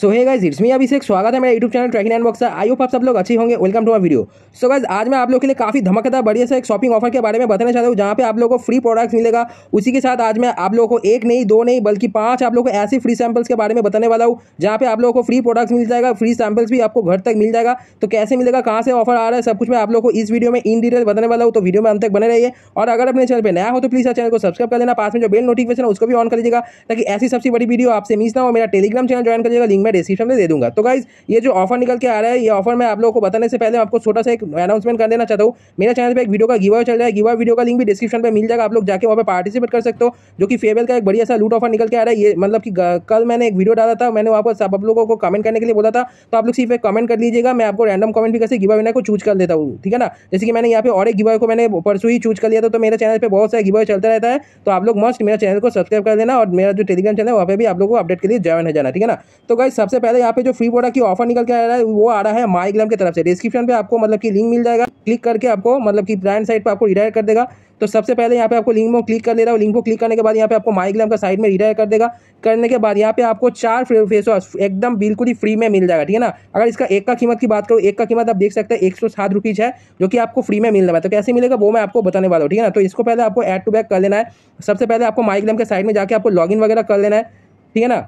सो है guys it's me से स्वागत है मेरा YouTube channel tracking and box I hope आप सब लोग अच्छे होंगे welcome to my video so guys आज मैं आप लोग के लिए काफी धमाकेदार बढ़िया सा एक शॉपिंग ऑफर के बारे में बताना चाहता हूँ जहाँ पे आप लोगों को फ्री प्रोडक्ट्स मिलेगा उसी के साथ आज मैं आप लोगों को एक नहीं दो नहीं बल्कि पांच आप लोगों को ऐसे फ्री सैम्पल्स के बारे में बताने वाला हूँ जहाँ पे आप लोगों को फ्री प्रोडक्ट्स मिल जाएगा फ्री सैंपल्स भी आपको घर तक मिल जाएगा तो कैसे मिलेगा कहाँ से ऑफर आ रहा है सब कुछ मैं आप लोग को इस वीडियो में इन डिटेल बताने वाला हूँ तो वीडियो में अंत तक बने रहिए और अगर अपने चैनल पर नया हो तो प्लीज़ चैनल को सब्सक्राइब कर लेना पास में जो बेल नोटिफिकेशन उसको भी ऑन कर लीजिएगा ताकि ऐसी सबसे बड़ी वीडियो आपसे मिस ना हो मेरा टेलीग्राम चैनल ज्वाइन कर लीजिएगा लिंक मैं डिस्क्रिप्शन में दे दूंगा तो गाइज ये जो ऑफर निकल के आ रहा है ये ऑफर मैं आप लोगों को बताने से पहले आपको छोटा सा एक अनाउंसमेंट कर देना चाहता हूँ मेरे चैनल पर एक वीडियो का गिवा चल रहा है गिवा वीडियो का लिंक भी डिस्क्रिप्शन पर मिल जाएगा आप लोग जाकर वहाँ पर पार्टिसिपेट कर सकते हो जो कि फेवल का एक बढ़िया सा लूट ऑफर निकल के आ रहा है ये मतलब कि कल मैंने एक वीडियो डाला था मैंने वहाँ पर आप लोगों को कमेंट करने के लिए बोला था तो आप लोग सिर्फ एक कमेंट कर लीजिएगा मैं आपको रैंडम कमेंट भी कैसे गिवा विनर को चूज कर देता हूँ ठीक है ना जैसे कि मैंने यहाँ पे और एक गिवा को मैंने परसों ही चूज कर लिया था तो मेरे चैनल पर बहुत सारे गिवा चलता रहता है तो आप लोग मस्ट मेरा चैनल को सब्सक्राइब कर देना और मेरा जो टेलीग्राम चैनल है वहाँ पर भी आप लोग को अपडेट के लिए ज्वाइन हो जाना ठीक है ना तो गाइस सबसे पहले यहाँ पे जो फ्री प्रोडक्ट की ऑफर निकल के आ रहा है वो आ रहा है माइग्राम की तरफ से डिस्क्रिप्शन पे आपको मतलब कि लिंक मिल जाएगा क्लिक करके आपको मतलब कि ब्रांड साइट पर आपको रिडायर कर देगा तो सबसे पहले यहाँ पे आपको लिंक में क्लिक कर ले रहा है लिंक को क्लिक करने के बाद यहाँ पे आपको माइग्राम का साइड में रिडायर कर देगा करने के बाद यहाँ पे आपको चार फेस वॉश एकदम बिल्कुल ही फ्री में मिल जाएगा ठीक है ना अगर इसका एक का कीमत की बात करो एक का कीमत आप देख सकते हैं एक सौ सात रुपीज़ है जो कि आपको फ्री में मिल रहा है तो कैसे मिलेगा वो मैं आपको बताने वाला हूँ ठीक है ना तो इसको पहले आपको एड टू बैक कर लेना है सबसे पहले आपको माइग्राम के साइड में जाकर आपको लॉग वगैरह कर लेना है ठीक है ना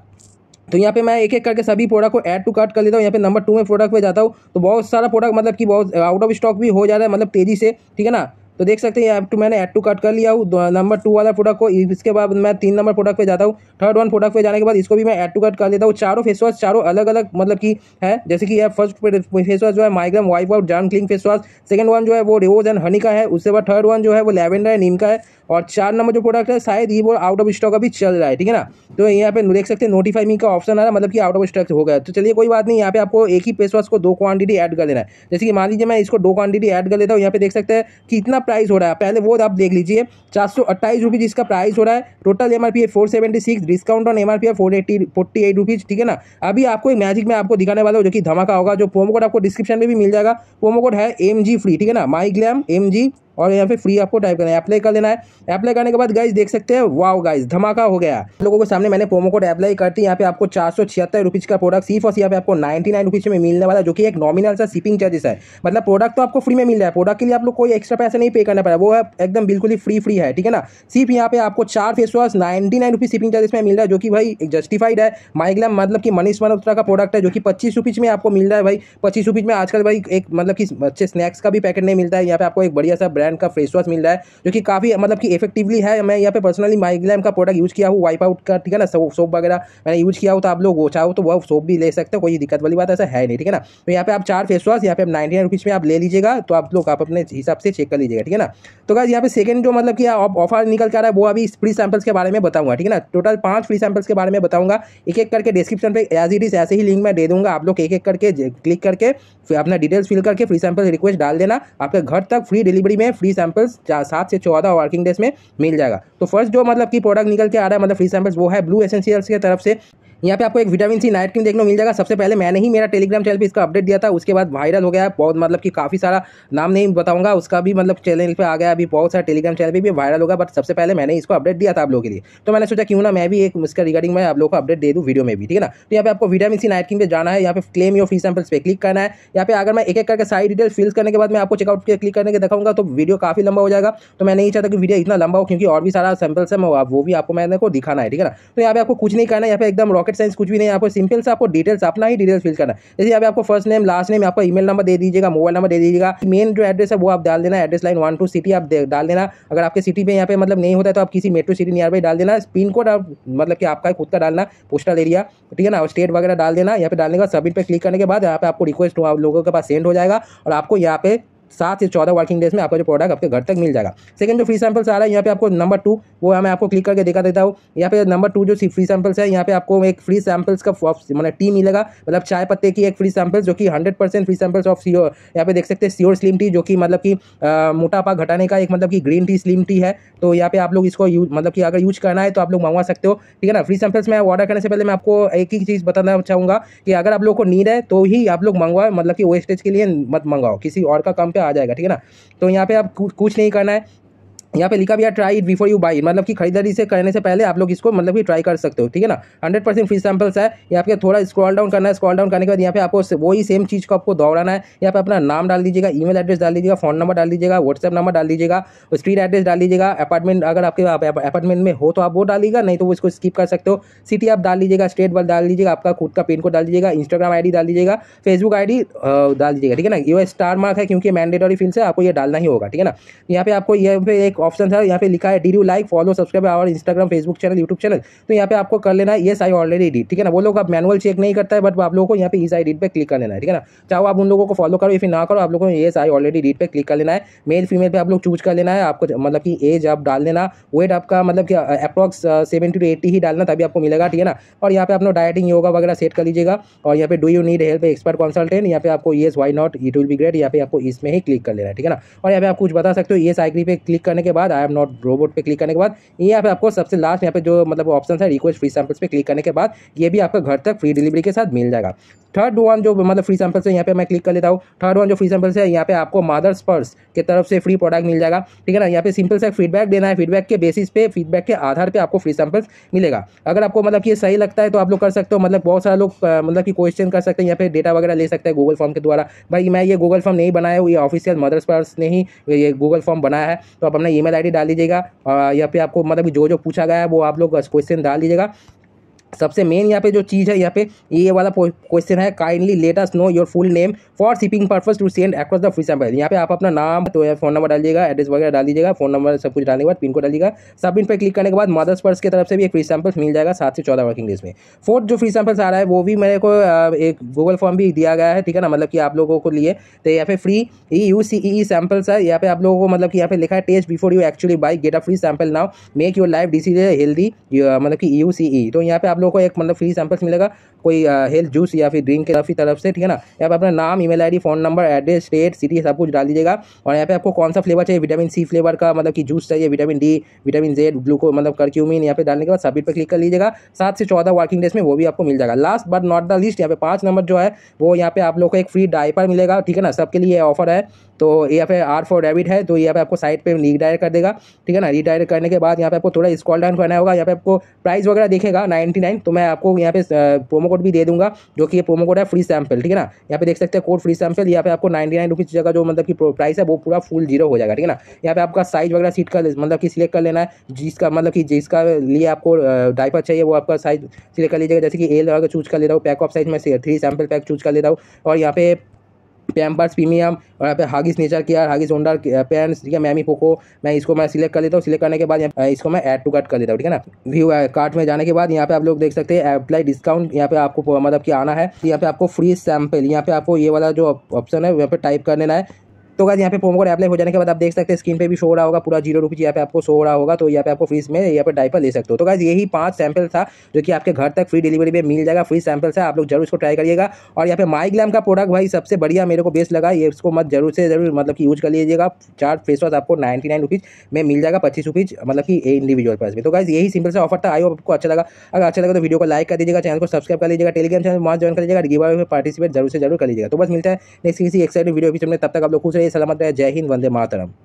तो यहाँ पे मैं एक एक करके सभी प्रोडक्ट को ऐड टू कार्ट कर लेता हूँ यहाँ पे नंबर टू में प्रोडक्ट पे जाता हूँ तो बहुत सारा प्रोडक्ट मतलब कि बहुत आउट ऑफ स्टॉक भी हो जा रहा है मतलब तेज़ी से ठीक है ना तो देख सकते हैं यहाँ टू मैंने एड टू कट कर लिया हूँ नंबर टू वाला प्रोडक्ट को इसके बाद मैं तीन नंबर प्रोडक्ट पे जाता हूँ थर्ड वन प्रोडक्ट पे जाने के बाद इसको भी मैं एड टू कट कर लेता हूँ चारों फेस वॉश चारों अलग अलग मतलब कि है जैसे कि फर्स्ट फेस वॉश जो है MyGlamm wipe out germ killing face wash second one जो है वो रोज एंड हनी का है उसके बाद थर्ड वन जो है वो लेवेंडर है नीम का है और चार नंबर जो प्रोडक्ट है शायद ये वो आउट ऑफ स्टॉक अभी चल रहा है ठीक है ना तो यहाँ पे देख सकते हैं नोटिफाई मी का ऑप्शन आ रहा है मतलब कि आउट ऑफ स्टॉक हो गया तो चलिए कोई बात नहीं यहाँ पे आपको एक ही फेस वॉश को दो क्वांटिटी ऐड कर लेना है जैसे कि मान लीजिए मैं इसको दो क्वांटिटी ऐड कर लेता हूँ यहाँ पे देख सकते हैं कि इतना प्राइस हो रहा है पहले वो आप देख लीजिए चार सौ अट्ठाईस रुपीज़ इसका प्राइस हो रहा है टोटल एम आर पी है four seventy six discount on M R P है four eighty forty eight rupees ठीक है ना अभी आपको एक मैजिक में आपको दिखाने वाला हूँ जो कि धमाका होगा जो प्रोमो कोड आपको डिस्क्रिप्शन में भी मिल जाएगा प्रोमो कोड है एम जी फ्री ठीक है ना माई ग्लैम एम जी और यहाँ पे फ्री आपको टाइप करना है अप्लाई कर लेना है अप्लाई करने के बाद गाइज देख सकते हैं वाओ गाइज धमाका हो गया लोगों के सामने मैंने प्रोमो कोड अप्लाई करती यहाँ पे आपको चार सौ छिहत्तर रुपीज़ का प्रोडक्ट सिर्फ और सिर्फ आपको नाइन्टी नाइन रुपीज़ में मिलने वाला जो कि एक नॉमिनल सा शिपिंग चार्जेस है मतलब प्रोडक्ट तो आपको फ्री में मिल रहा है प्रोडक्ट के लिए आप लोग कोई एक्स्ट्रा पैसा नहीं पे करना पड़ा वो एकदम बिल्कुल ही फ्री फ्री है ठीक है ना सिर्फ यहाँ पे आपको चार face wash ninety nine rupees shipping charges में मिल रहा है जो कि भाई जस्टिफाइड है माइग्लैम मतलब कि मनीष मनोत्रा का प्रोडक्ट है जो कि पच्चीस रुपीज़ में आपको मिल रहा है भाई पच्चीस रुपीज़ में आजकल भाई एक मतलब कि अच्छे स्नैक्स का भी पैकेट नहीं मिलता है यहाँ पे आपको एक बढ़िया सा ब्रांड ब्रांड का फेस वॉश मिल रहा है जो कि काफ़ी मतलब कि इफेक्टिवली है मैं यहाँ पे पर्सनली माइग्लैम का प्रोडक्ट यूज़ किया हूँ वाइप आउट का ठीक है ना सोप वगैरह मैंने यूज़ किया हो तो आप लोग वो चाहो तो वह सोप भी ले सकते हो कोई दिक्कत वाली बात ऐसा है नहीं ठीक है ना तो यहाँ पे आप चार फेस वॉश यहाँ पे नाइनटी नाइन में आप ले लीजिएगा तो आप लोग आप अपने हिसाब से चेक कर लीजिएगा ठीक है ना तो गाइज यहाँ पे सेकंड जो मतलब कि ऑफर निकल कर रहा है वो अभी फ्री सैम्पल्स के बारे में बताऊंगा ठीक है ना टोटल पांच फ्री सैम्पल्स के बारे में बताऊंगा एक एक करके डिस्क्रिप्शन पे एज इट इज ऐसे ही लिंक मैं दे दूंगा आप लोग एक एक करके क्लिक करके फिर अपना डिटेल्स फिल करके फ्री सैम्पल रिक्वेस्ट डाल देना आपके घर तक फ्री डिलीवरी में फ्री सैंपल्स सात से चौदह वर्किंग डेज में मिल जाएगा तो फर्स्ट जो मतलब कि प्रोडक्ट निकल के आ रहा है मतलब फ्री सैम्पल्स वो है ब्लू एसेंशियल्स की तरफ से यहाँ पे आपको एक विटामिन सी नाइट क्रीम देखने को मिल जाएगा सबसे पहले मैंने ही मेरा टेलीग्राम चैनल पे इसका अपडेट दिया था उसके बाद वायरल हो गया है बहुत मतलब कि काफ़ी सारा नाम नहीं बताऊंगा उसका भी मतलब चैनल पे आ गया अभी बहुत सारा टेलीग्राम चैनल पे भी वायरल होगा बट सबसे पहले मैंने इसको अपडेट दिया था आप लोगों के लिए तो मैंने सोचा क्यों ना मैं भी एक उसका रिगार्डिंग मैं आप लोग को अपडेट दे दूँ वीडियो में भी ठीक है ना तो यहाँ पे आपको विटामिन सी नाइट क्रीम पे जाना है यहाँ पे क्लेम योर फी सैम्पल्स पे क्लिक करना है यहाँ पे अगर मैं एक एक करके सारी डिटेल फिल करने के बाद मैं आपको चेकआउट क्लिक करने के दिखाऊंगा तो वीडियो काफ़ी लंबा हो जाएगा तो मैं नहीं चाहता कि वीडियो इतना लंबा हो क्योंकि और भी सारा सैम्पल्स है वो भी आपको मैंने को दिखाना है ठीक है ना तो यहाँ पे आपको कुछ नहीं करना है यहाँ पे एकदम रॉकेट साइंस कुछ भी नहीं आपको सिंपल से आपको डिटेल्स अपना ही डिटेल्स फिल करना जैसे अभी आपको फर्स्ट नेम लास्ट नेम आपका ईमेल नंबर दे दीजिएगा मोबाइल नंबर दे दीजिएगा मेन जो एड्रेस है वो आप डाल देना address line one two city आप डाल देना अगर आपके सिटी में यहाँ पे मतलब नहीं होता है तो आप किसी मेट्रो सिटी नियर बाई डाल देना पिन कोड आप मतलब कि आपका खुद का डालना पोस्टल एरिया ठीक है ना स्टेट वगैरह डाल देना यहाँ पे डालने का सबमिट पर क्लिक करने के बाद यहाँ पे आपको रिक्वेस्ट आप लोगों के पास सेंड हो जाएगा और आपको यहाँ पे सात से चौदह वर्किंग डेज में आपका जो प्रोडक्ट आपके घर तक मिल जाएगा सेकंड जो फ्री सैंपल्स आ रहा है यहाँ पे आपको नंबर टू वो मैं आपको क्लिक करके दिखा देता हूँ यहाँ पे नंबर टू जो फ्री सैम्पल्स है यहाँ पे आपको एक फ्री सैम्पल्स का मतलब टी मिलेगा मतलब चाय पत्ते की एक फ्री सैम्पल्स जो कि hundred percent free samples of सियोर यहाँ पे देख सकते हैं सियोर स्लिम टी जो कि मतलब कि मोटापा घटाने का एक मतलब कि ग्रीन टी स्लिम टी है तो यहाँ पे आप लोग इसको मतलब कि अगर यूज करना है तो आप लोग मंगवा सकते हो ठीक है ना फ्री सैंपल्स में ऑर्डर करने से पहले मैं आपको एक ही चीज़ बताना चाहूँगा कि अगर आप लोग को नीड है तो ही आप लोग मंगवाओ मतलब कि वेस्टेज के लिए मत मंगाओ किसी और का कम पे आ जाएगा ठीक है ना तो यहाँ पे आप कुछ नहीं करना है यहाँ पे लिखा भी है try it before you buy मतलब कि खरीदारी से करने से पहले आप लोग इसको मतलब कि ट्राई कर सकते हो ठीक है ना हंड्रेड परसेंट फ्री सैम्पल्स है यहाँ पे थोड़ा स्क्रॉल डाउन करना है स्क्रॉल डाउन करने के बाद यहाँ पे आपको वही सेम चीज़ को आपको दौड़ाना है यहाँ पे अपना नाम डाल दीजिएगा ई एड्रेस डाल दीजिएगा फोन नंबर डाल दीजिएगा व्हाट्सएप नंबर डाल दीजिएगा स्ट्रीट एड्रेस डाल दीजिएगा अपार्टमेंट अगर आपके अपार्टमेंट में हो तो आप वो डालिएगा नहीं तो वो इसको स्किप कर सकते हो सिटी आप डाल लीजिएगा स्टेट बल डाल दीजिएगा आपका खुद का पिन कोड डाल दीजिएगा इंस्टाग्राम आई डाल दीजिएगा फेसबुक आई डाल दीजिएगा ठीक है ना ये स्टार मार्क है क्योंकि मैंडेटरी फील्ड से आपको यह डालना ही होगा ठीक है ना यहाँ पे आपको ये एक ऑप्शन है यहाँ पे लिखा है do you like follow subscribe our Instagram Facebook channel YouTube channel तो यहाँ पे आपको कर लेना है येस आई ऑलरेडी डी ठीक है ना वो लोग आप मैनुअल चेक नहीं करता है बट आप लोगों को यहाँ पे इस आई डी पे क्लिक कर लेना है ठीक है ना चाहो आप उन लोगों को फॉलो करो या फिर ना करो आप लोगों को येस आई ऑलरेडी डी पर क्लिक कर लेना है मेल फीमेल पर आप लोग चूज कर लेना है आपको मतलब कि एज आप डाल देना वेट आपका मतलब कि अप्रॉक्स सेवेंटी टू एट्टी ही डालना तभी आपको मिलेगा ठीक है ना और यहाँ पे अपना डाइटिंग योगा वगैरह सेट कर लीजिएगा और यहाँ पे do you need help expert consultant यहाँ पे आपको yes why not it will be great यहाँ पे आपको इसमें ही क्लिक कर लेना है ठीक है ना और यहाँ पे आप कुछ बता सकते हो येस आई पे क्लिक करने के बाद आई एम नॉट रोबोट पे क्लिक करने के बाद यहाँ पे आपको सबसे लास्ट यहाँ पे जो मतलब ऑप्शन है रिक्वेस्ट फ्री सैम्पल्स पे क्लिक करने के बाद ये भी आपका घर तक फ्री डिलीवरी के साथ मिल जाएगा थर्ड वन जो मतलब फ्री सैम्पल्स है यहाँ पे मैं क्लिक कर लेता हूँ थर्ड वन जो फ्री सैम्पल्स है यहाँ पे आपको मदर्स पर्स के तरफ से फ्री प्रोडक्ट मिल जाएगा ठीक है ना यहाँ पे सिंपल सा फीडबैक देना है फीडबैक के बेसिस पे फीडबैक के आधार पर आपको फ्री सैम्पल्स मिलेगा अगर आपको मतलब ये सही लगता है तो आप लोग कर सकते हो मतलब बहुत सारे लोग मतलब कि क्वेश्चन कर सकते हैं यहाँ पे डेटा वगैरह ले सकते हैं गूगल फॉर्म के द्वारा भाई मैं ये गूगल फॉर्म नहीं बनाया हूँ ये ऑफिशियल मदर्स पर्स ने ही ये गूगल फॉर्म बनाया है तो आप अपना ईमेल आईडी डाल दीजिएगा यहाँ पे आपको मतलब जो जो पूछा गया है वो आप लोग क्वेश्चन डाल दीजिएगा सबसे मेन यहाँ पे जो चीज़ है यहाँ पे ये वाला क्वेश्चन है kindly let us know your full name for shipping purpose to send across the free sample यहाँ पे आप अपना नाम तो फोन नंबर डालिएगा एड्रेस वगैरह डाल दीजिएगा फोन नंबर सब कुछ डालने के बाद पिन को डालिएगा सब इन पर क्लिक करने के बाद मदर्स पर्स की तरफ से भी एक फ्री सैम्पल्स मिल जाएगा सात से चौदह वर्किंग डेज में फोर्थ जो फ्री सैम्पल्स आ रहा है वो भी मेरे को एक गूगल फॉर्म भी दिया गया है ठीक है ना मतलब कि आप लोगों को लिए तो यहाँ पे free E U C E samples है यहाँ पे आप लोगों को मतलब कि यहाँ पे लिखा है taste before you actually buy get a free sample now make your life decision healthy मतलब कि यू सी ई तो यहाँ पे आप लोगों को एक मतलब फ्री सैम्पल्स मिलेगा कोई हेल्थ जूस या फिर ड्रिंक की तरफ से ठीक है ना यहाँ पर अपना नाम email ID phone number address state city सब कुछ डाल दीजिएगा और यहाँ पे आपको कौन सा फ्लेवर चाहिए विटामिन सी फ्लेवर का मतलब कि जूस चाहिए vitamin D vitamin Z gluco मतलब करक्यूमिन यहाँ पे डालने के बाद सबमिट पर क्लिक कर लीजिएगा सात से चौदह वर्किंग डेज में वो भी आपको मिल जाएगा last but not the least यहाँ पे पाँच नंबर जो है वो यहाँ पे आप लोग को एक फ्री डाइपर मिलेगा ठीक है ना सबके लिए ऑफर है तो यहाँ पे आर फॉर डेबिट है तो यहाँ पे आपको साइट पे रीडायर कर देगा ठीक है ना रीडायर करने के बाद यहाँ पे आपको थोड़ा स्कॉल डाउन करना होगा यहाँ पे आपको प्राइस वगैरह देखेगा 99 नाइन तो मैं आपको यहाँ पे प्रोमो को कोड भी दे दूंगा जो कि ये प्रोमो कोड है फ्री सैम्पल ठीक है ना यहाँ पे देख सकते हैं कोड फ्री सैम्पल यहाँ पे आपको नाइन्टी नाइन रुपीज़ का जो मतलब की प्राइस है वो पूरा फुल जीरो हो जाएगा ठीक है ना यहाँ पे आपका साइज वगैरह सीट का मतलब कि सिलेक्ट कर लेना है जिसका मतलब कि जिसका लिए आपको डाइपर चाहिए वो आपका साइज सिलेक्ट कर लीजिएगा जैसे कि एल वगैरह चूज कर ले रहा हूँ पैक ऑफ साइज में थ्री सैम्पल पैक चूज कर ले रहा हूँ और यहाँ पे पैम्पर्स प्रीमियम और यहाँ पे Huggies nature care Huggies wonder pants ठीक है मैमी पोको मैं इसको मैं सिलेक्ट कर लेता हूँ सिलेक्ट करने के बाद इसको मैं ऐड टू कार्ट कर देता हूँ ठीक है ना व्यू कार्ट uh, में जाने के बाद यहाँ पे आप लोग देख सकते हैं अप्लाई डिस्काउंट यहाँ पे आपको मतलब कि आना है यहाँ पे आपको फ्री सैम्पल यहाँ पे आपको ये वाला जो ऑप्शन है यहाँ पे टाइप कर लेना है तो गाइज यहाँ पे प्रोमो कोड अप्लाई हो जाने के बाद आप देख सकते हैं स्क्रीन पे भी शो हो रहा होगा पूरा जीरो रुपीज़ यहाँ पे आपको शो हो रहा होगा तो यहाँ पे आपको फ्री में यहाँ पे डाइपर ले सकते हो तो गाइज यही पांच सैंपल था जो कि आपके घर तक फ्री डिलीवरी में मिल जाएगा फ्री सैंपल है आप लोग जरूर इसको ट्राई करिएगा और यहाँ पे माई ग्लैम का प्रोडक्ट भाई सबसे बढ़िया मेरे को बेस्ट लगा ये इसको मत जरूर से जरूर मतलब कि यूज कर लीजिएगा चार फेस वॉश आपको नाइन्टी नाइन रुपीज़ में मिल जाएगा पच्चीस रुपीज़ मतलब कि इंडिविजुअल प्राइस में तो गाइज यही सिंपल से ऑफर था आई आपको अच्छा लगा अगर अच्छा लगा तो वीडियो को लाइक कर दीजिएगा चैनल को सब्सक्राइब कर लीजिएगा टेलीग्राम चैनल वहाँ ज्वाइन कर लीजिएगा गिव पार्टिसिपेट जरूर से जरूर कर लीजिएगा तो बस मिलता है नेक्स्ट किसी एक्साइटिंग वीडियो में तब तक आप लोग खुश सलामत रहे जय हिंद वंदे मातरम